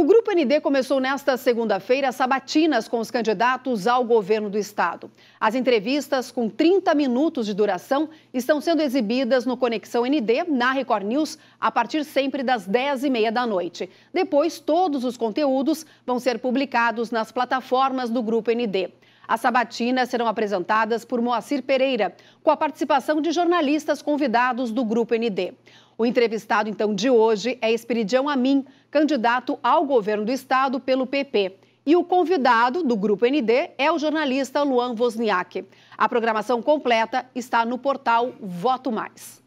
O Grupo ND começou nesta segunda-feira sabatinas com os candidatos ao governo do estado. As entrevistas, com 30 minutos de duração, estão sendo exibidas no Conexão ND, na Record News, a partir sempre das 10h30 da noite. Depois, todos os conteúdos vão ser publicados nas plataformas do Grupo ND. As sabatinas serão apresentadas por Moacir Pereira, com a participação de jornalistas convidados do Grupo ND. O entrevistado, então, de hoje é Espiridião Amin, candidato ao governo do estado pelo PP. E o convidado do Grupo ND é o jornalista Luan Wozniak. A programação completa está no portal Voto Mais.